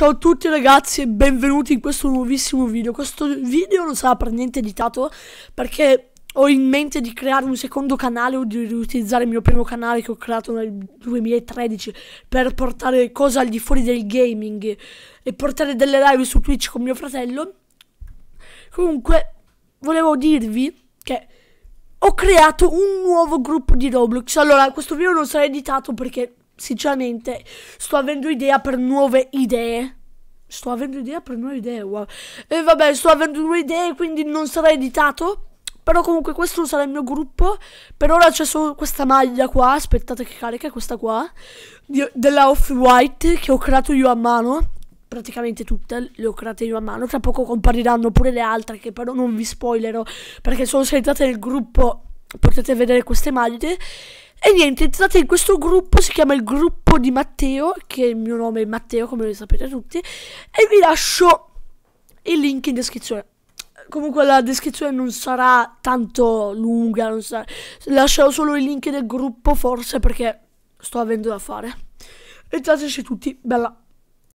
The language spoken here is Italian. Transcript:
Ciao a tutti ragazzi e benvenuti in questo nuovissimo video Questo video non sarà per niente editato perché ho in mente di creare un secondo canale o di riutilizzare il mio primo canale che ho creato nel 2013 Per portare cose al di fuori del gaming e portare delle live su Twitch con mio fratello Comunque volevo dirvi che ho creato un nuovo gruppo di Roblox Allora questo video non sarà editato perché sinceramente sto avendo idea per nuove idee. Sto avendo idea per nuove idee, wow. E vabbè, sto avendo nuove idee, quindi non sarà editato. Però comunque questo sarà il mio gruppo. Per ora c'è solo questa maglia qua, aspettate che carica, questa qua. Di, della Off-White che ho creato io a mano. Praticamente tutte le ho create io a mano. Tra poco compariranno pure le altre che però non vi spoilerò. Perché solo se entrate nel gruppo potete vedere queste maglie. E niente, entrate in questo gruppo, si chiama il gruppo di Matteo, che il mio nome è Matteo, come lo sapete tutti, e vi lascio il link in descrizione. Comunque la descrizione non sarà tanto lunga, non sarà... lascerò solo i link del gruppo forse perché sto avendo da fare. Entrateci tutti, bella.